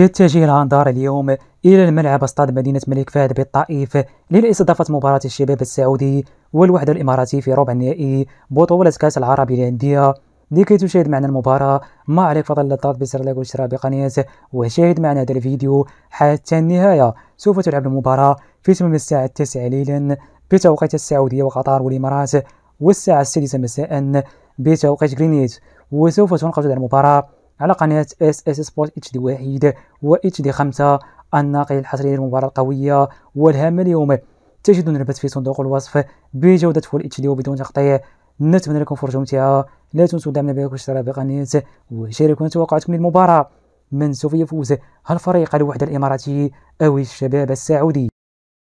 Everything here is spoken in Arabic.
يتجه الأنظار اليوم إلى الملعب استاد مدينة ملك فهد بالطائف للاستضافة مباراة الشباب السعودي والوحدة الإماراتي في ربع النهائي بطولة كأس العرب للأندية لكي تشاهد معنا المباراة ما عليك فضل الضغط بزر لايك والاشتراك بقناة وشاهد معنا هذا الفيديو حتى النهاية سوف تلعب المباراة في تمام الساعة التاسعة ليلا بتوقيت السعودية وقطر والإمارات والساعة السادسة مساء بتوقيت غرينيت وسوف تنقل المباراة على قناة اس اس سبورت اتش دي واحد و اتش دي خمسة الناقل الحصري للمباراة القوية والهامة اليوم تجدون الربط في صندوق الوصف بجودة فول اتش دي وبدون تقطيع نتمنى لكم فرجة ممتعة لا تنسوا دعمنا بلايك والاشتراك بقناة وشاركونا توقعاتكم للمباراة من سوف يفوز هالفريق الوحدة الإماراتي أو الشباب السعودي